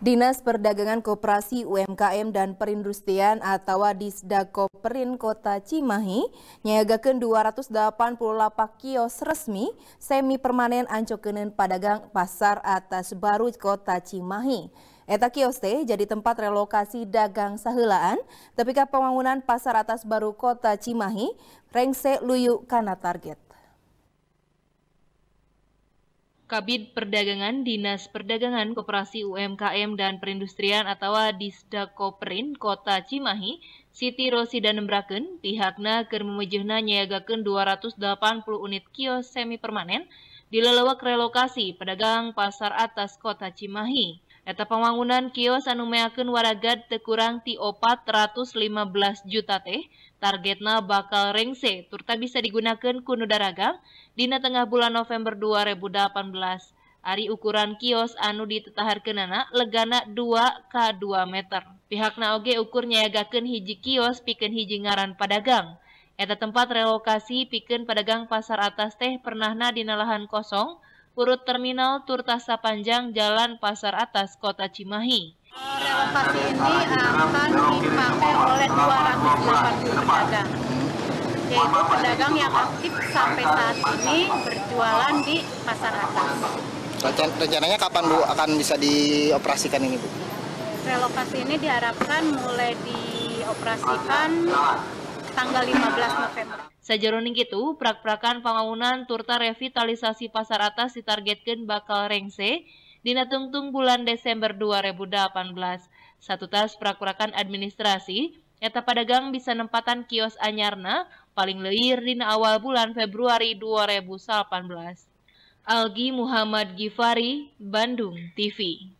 Dinas Perdagangan Koperasi UMKM dan Perindustrian atau Disda Koperin Kota Cimahi nyagakan 280 lapak kios resmi semi permanen ancokenen padagang pasar atas baru Kota Cimahi. Eta kios teh jadi tempat relokasi dagang sahelaan tapi pembangunan pasar atas baru Kota Cimahi rengse luyu kana target. Kabid Perdagangan Dinas Perdagangan Koperasi UMKM dan Perindustrian atau Disdakoperin Kota Cimahi, Siti Rosi dan Nembraken, pihaknya keur memejehna 280 unit kios semi permanen di lelewak relokasi pedagang pasar atas Kota Cimahi. Eta pembangunan kios anu meakeun waragat teu kurang opat 415 juta teh, targetna bakal rengse turta bisa digunakan kuno daragang dina tengah bulan November 2018. Ari ukuran kios anu ditetahar kenana legana 2 k 2 meter. Pihakna oge ukurnya nyayagakeun hiji kios piken hiji ngaran padagang. Eta tempat relokasi piken padagang pasar atas teh pernahna dina lahan kosong, Purut Terminal Turtasa Panjang Jalan Pasar Atas Kota Cimahi. Relokasi ini akan dipakai oleh 280 pedagang yaitu pedagang yang aktif sampai saat ini berjualan di pasar atas. Rencananya kapan Bu akan bisa dioperasikan ini Bu? Relokasi ini diharapkan mulai dioperasikan tanggal 15 November. Sajaroning itu, prak-prakan pembangunan turta revitalisasi pasar atas ditargetkan bakal rengse tungtung bulan Desember 2018. Satu tas prak-prakan administrasi, eta padagang bisa nempatan kios anyarna paling leir dina awal bulan Februari 2018. Algi Muhammad Gifari, Bandung TV.